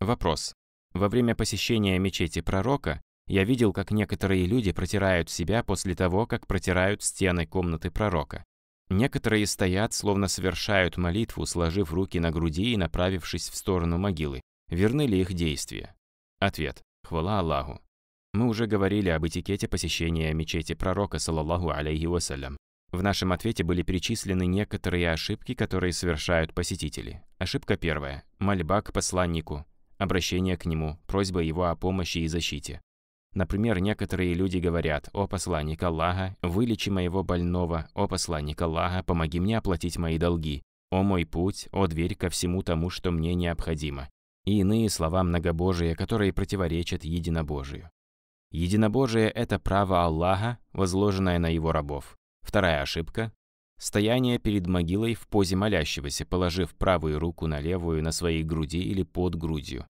Вопрос. Во время посещения мечети пророка я видел, как некоторые люди протирают себя после того, как протирают стены комнаты пророка. Некоторые стоят, словно совершают молитву, сложив руки на груди и направившись в сторону могилы. Верны ли их действия? Ответ. Хвала Аллаху. Мы уже говорили об этикете посещения мечети пророка, саллаллаху алейхи вассалям. В нашем ответе были перечислены некоторые ошибки, которые совершают посетители. Ошибка первая. Мольба к посланнику обращение к нему, просьба его о помощи и защите. Например, некоторые люди говорят «О посланник Аллаха, вылечи моего больного, о посланник Аллаха, помоги мне оплатить мои долги, о мой путь, о дверь ко всему тому, что мне необходимо» и иные слова многобожия, которые противоречат единобожию. Единобожие – это право Аллаха, возложенное на его рабов. Вторая ошибка Стояние перед могилой в позе молящегося, положив правую руку на левую на своей груди или под грудью.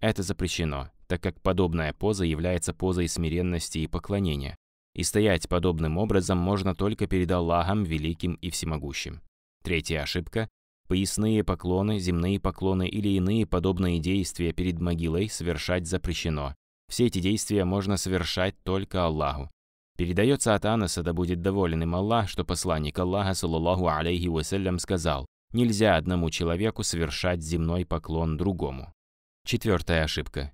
Это запрещено, так как подобная поза является позой смиренности и поклонения. И стоять подобным образом можно только перед Аллахом Великим и Всемогущим. Третья ошибка – поясные поклоны, земные поклоны или иные подобные действия перед могилой совершать запрещено. Все эти действия можно совершать только Аллаху. Передается от Анаса, да будет доволен им Аллах, что посланник Аллаха, саллаллаху алейхи вассалям, сказал, нельзя одному человеку совершать земной поклон другому. Четвертая ошибка.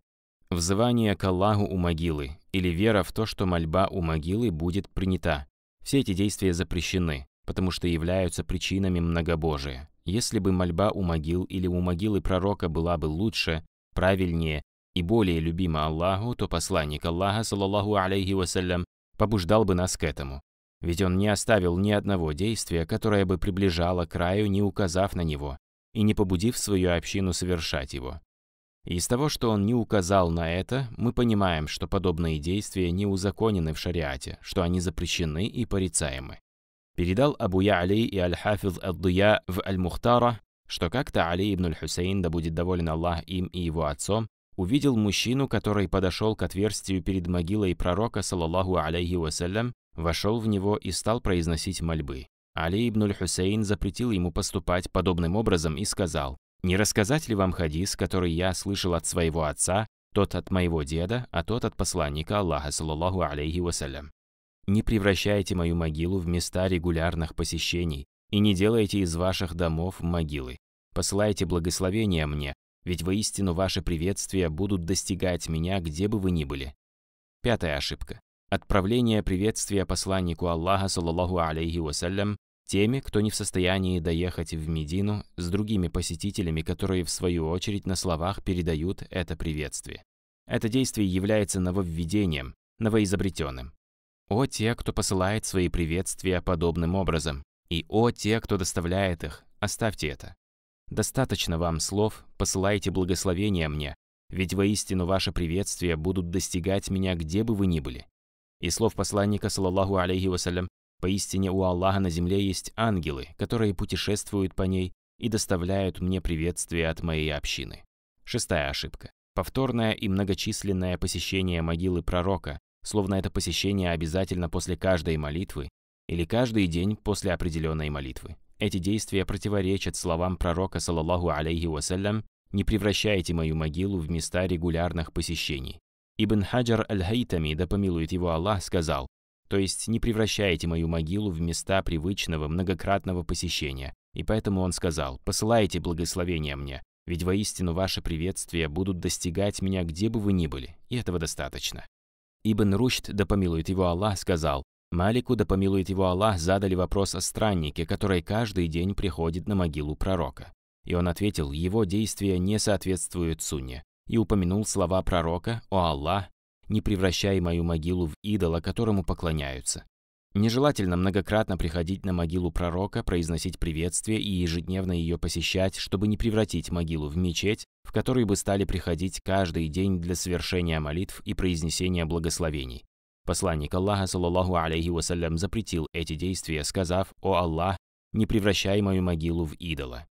Взывание к Аллаху у могилы или вера в то, что мольба у могилы будет принята. Все эти действия запрещены, потому что являются причинами многобожия. Если бы мольба у могил или у могилы пророка была бы лучше, правильнее и более любима Аллаху, то посланник Аллаха, саллаллаху алейхи вассалям, побуждал бы нас к этому. Ведь он не оставил ни одного действия, которое бы приближало к раю, не указав на него, и не побудив свою общину совершать его. И из того, что он не указал на это, мы понимаем, что подобные действия не узаконены в шариате, что они запрещены и порицаемы. Передал Абу Али и Аль-Хафиз Ад-Дуя в Аль-Мухтара, что как-то Али ибн Аль-Хусейн, да будет доволен Аллах им и его отцом, увидел мужчину, который подошел к отверстию перед могилой пророка, салаллаху алейхи вассалям, вошел в него и стал произносить мольбы. Али ибнуль Хусейн запретил ему поступать подобным образом и сказал, «Не рассказать ли вам хадис, который я слышал от своего отца, тот от моего деда, а тот от посланника Аллаха, саллаллаху алейхи вассалям? Не превращайте мою могилу в места регулярных посещений и не делайте из ваших домов могилы. Посылайте благословения мне, ведь воистину ваши приветствия будут достигать меня, где бы вы ни были. Пятая ошибка. Отправление приветствия посланнику Аллаха, саллаллаху алейхи вассалям, теми, кто не в состоянии доехать в Медину, с другими посетителями, которые в свою очередь на словах передают это приветствие. Это действие является нововведением, новоизобретенным. О те, кто посылает свои приветствия подобным образом, и о те, кто доставляет их, оставьте это. Достаточно вам слов, посылайте благословения мне, ведь воистину ваши приветствия будут достигать меня, где бы вы ни были. И слов посланника, салаллаху алейхи вассалям, поистине у Аллаха на земле есть ангелы, которые путешествуют по ней и доставляют мне приветствия от моей общины. Шестая ошибка. Повторное и многочисленное посещение могилы пророка, словно это посещение обязательно после каждой молитвы или каждый день после определенной молитвы. Эти действия противоречат словам пророка, салаллаху алейхи вассалям, «Не превращайте мою могилу в места регулярных посещений». Ибн Хаджар Аль-Хайтами, да помилует его Аллах, сказал, «То есть не превращайте мою могилу в места привычного многократного посещения». И поэтому он сказал, «Посылайте благословение мне, ведь воистину ваши приветствия будут достигать меня где бы вы ни были, и этого достаточно». Ибн Рушд, да помилует его Аллах, сказал, Малику, да помилует его Аллах, задали вопрос о страннике, который каждый день приходит на могилу пророка. И он ответил, его действия не соответствуют сунне, и упомянул слова пророка «О Аллах, не превращай мою могилу в идола, которому поклоняются». Нежелательно многократно приходить на могилу пророка, произносить приветствие и ежедневно ее посещать, чтобы не превратить могилу в мечеть, в которую бы стали приходить каждый день для совершения молитв и произнесения благословений. Посланник Аллаха, саллаллаху алейхи вассалям, запретил эти действия, сказав «О Аллах, не превращай мою могилу в идола».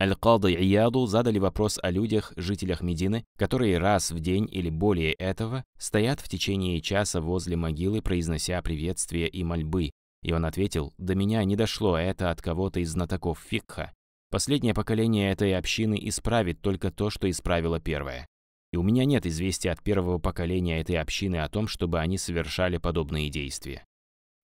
Аль-Калды Ияду задали вопрос о людях, жителях Медины, которые раз в день или более этого стоят в течение часа возле могилы, произнося приветствия и мольбы. И он ответил «До меня не дошло это от кого-то из знатоков фикха. Последнее поколение этой общины исправит только то, что исправило первое и у меня нет известий от первого поколения этой общины о том, чтобы они совершали подобные действия.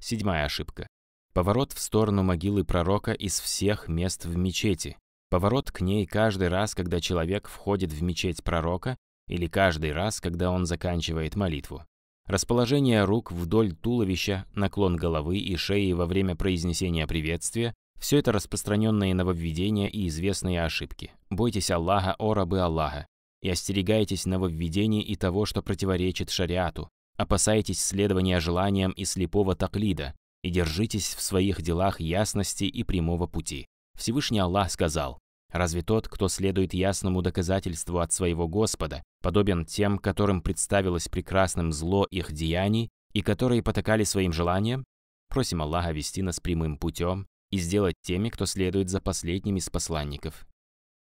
Седьмая ошибка. Поворот в сторону могилы пророка из всех мест в мечети. Поворот к ней каждый раз, когда человек входит в мечеть пророка, или каждый раз, когда он заканчивает молитву. Расположение рук вдоль туловища, наклон головы и шеи во время произнесения приветствия – все это распространенные нововведения и известные ошибки. Бойтесь Аллаха, о рабы Аллаха и остерегайтесь нововведений и того, что противоречит шариату, опасайтесь следования желаниям и слепого таклида, и держитесь в своих делах ясности и прямого пути. Всевышний Аллах сказал, «Разве тот, кто следует ясному доказательству от своего Господа, подобен тем, которым представилось прекрасным зло их деяний и которые потакали своим желаниям? Просим Аллаха вести нас прямым путем и сделать теми, кто следует за последним из посланников,